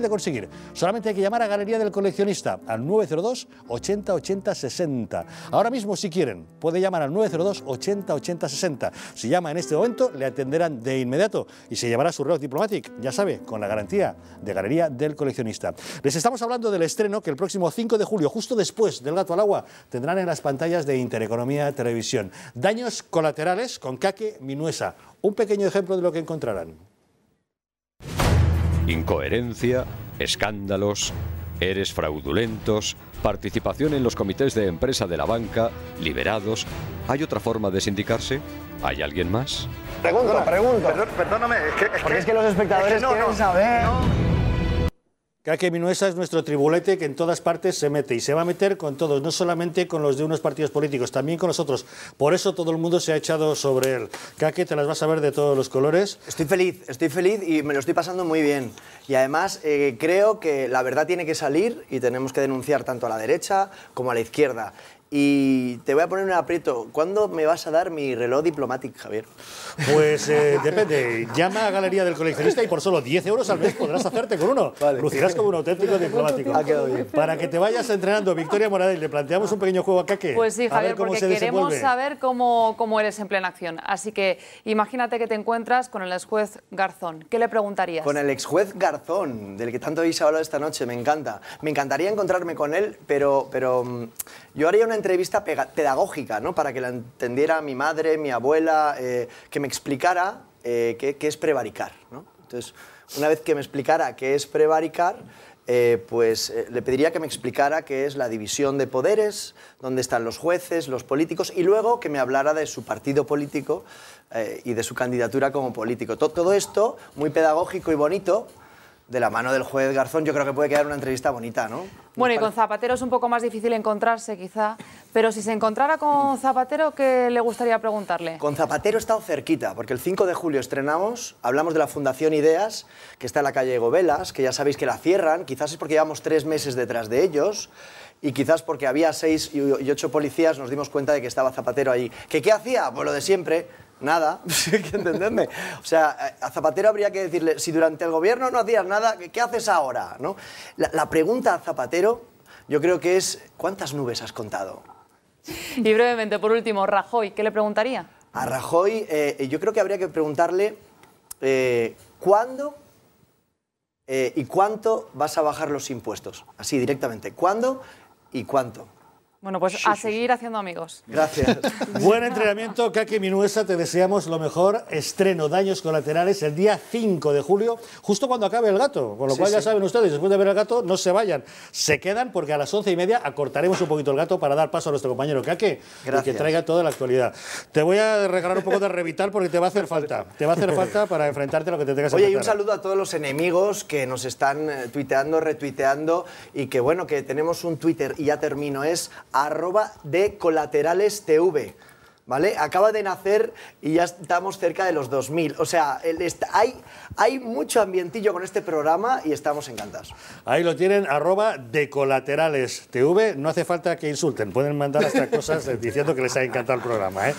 de conseguir. Solamente hay que llamar a Galería del Coleccionista al 902 80 80 60. Ahora mismo, si quieren, puede llamar al 902 80 80 60. Si llama en este momento, le atenderán de inmediato y se llevará su reloj Diplomatic, ya sabe, con la garantía de Galería del Coleccionista. Les estamos hablando del estreno que el próximo 5 de julio, justo después del Gato al Agua, tendrán en las pantallas de Intereconomía Televisión. Daños colaterales con caque Minuesa. Un pequeño ejemplo de lo que encontrarán. Incoherencia, escándalos, eres fraudulentos, participación en los comités de empresa de la banca, liberados. ¿Hay otra forma de sindicarse? ¿Hay alguien más? Pregunto, pregunto. perdóname, es que, Porque es que los espectadores no, quieren saber. Kake Minuesa es nuestro tribulete que en todas partes se mete y se va a meter con todos, no solamente con los de unos partidos políticos, también con los otros. Por eso todo el mundo se ha echado sobre él. Kake, te las vas a ver de todos los colores. Estoy feliz, estoy feliz y me lo estoy pasando muy bien. Y además eh, creo que la verdad tiene que salir y tenemos que denunciar tanto a la derecha como a la izquierda. Y te voy a poner un aprieto. ¿Cuándo me vas a dar mi reloj diplomático, Javier? Pues eh, depende. Llama a Galería del Coleccionista y por solo 10 euros al mes podrás hacerte con uno. Lucirás como un auténtico diplomático. Para que te vayas entrenando, Victoria Morales, le planteamos un pequeño juego acá que. Pues sí, Javier, porque queremos saber cómo, cómo eres en plena acción. Así que imagínate que te encuentras con el ex juez Garzón. ¿Qué le preguntarías? Con el ex juez Garzón, del que tanto habéis hablado esta noche, me encanta. Me encantaría encontrarme con él, pero, pero mm, yo haría una entrevista pedagógica, ¿no? Para que la entendiera mi madre, mi abuela, eh, que me explicara eh, qué, es prevaricar, Entonces, una vez que me explicara qué es prevaricar, eh, pues eh, le pediría que me explicara qué es la división de poderes, dónde están los jueces, los políticos, y luego que me hablara de su partido político y de su candidatura como político. todo, esto muy pedagógico y bonito, de la mano del juez Garzón, yo creo que puede quedar una entrevista bonita, ¿no? Bueno, y con Zapatero es un poco más difícil encontrarse, quizá. Pero si se encontrara con Zapatero, ¿qué le gustaría preguntarle? Con Zapatero he estado cerquita, porque el 5 de julio estrenamos, hablamos de la Fundación Ideas, que está en la calle Gobelas, que ya sabéis que la cierran, quizás es porque llevamos tres meses detrás de ellos, y quizás porque había seis y ocho policías nos dimos cuenta de que estaba Zapatero ahí. ¿Que qué hacía? Pues lo de siempre, nada, hay que entenderme. O sea, a Zapatero habría que decirle, si durante el gobierno no hacías nada, ¿qué haces ahora? ¿No? La, pregunta a Zapatero yo creo que es, ¿cuántas nubes has contado? Y brevemente, por último, Rajoy, ¿qué le preguntaría? A Rajoy eh, yo creo que habría que preguntarle eh, cuándo eh, y cuánto vas a bajar los impuestos, así directamente, cuándo y cuánto. Bueno, pues a seguir haciendo amigos. Gracias. Buen entrenamiento, Kaki Minuesa. Te deseamos lo mejor. Estreno Daños Colaterales el día 5 de julio, justo cuando acabe el gato. Con lo cual, ya saben ustedes, después de ver el gato, no se vayan. Se quedan porque a las once y media acortaremos un poquito el gato para dar paso a nuestro compañero Kaki. Gracias. y que traiga toda la actualidad. Te voy a regalar un poco de revital porque te va a hacer falta. Te va a hacer falta para enfrentarte a lo que te tengas Oye, y un saludo a todos los enemigos que nos están eh, tuiteando, retuiteando y que, bueno, que tenemos un Twitter, y ya termino, es arroba de colaterales TV. ¿Vale? Acaba de nacer y ya estamos cerca de los 2.000. O sea, hay, mucho ambientillo con este programa y estamos encantados. Ahí lo tienen, arroba colaterales TV. No hace falta que insulten, pueden mandar hasta cosas eh, diciendo que les ha encantado el programa. ¿eh?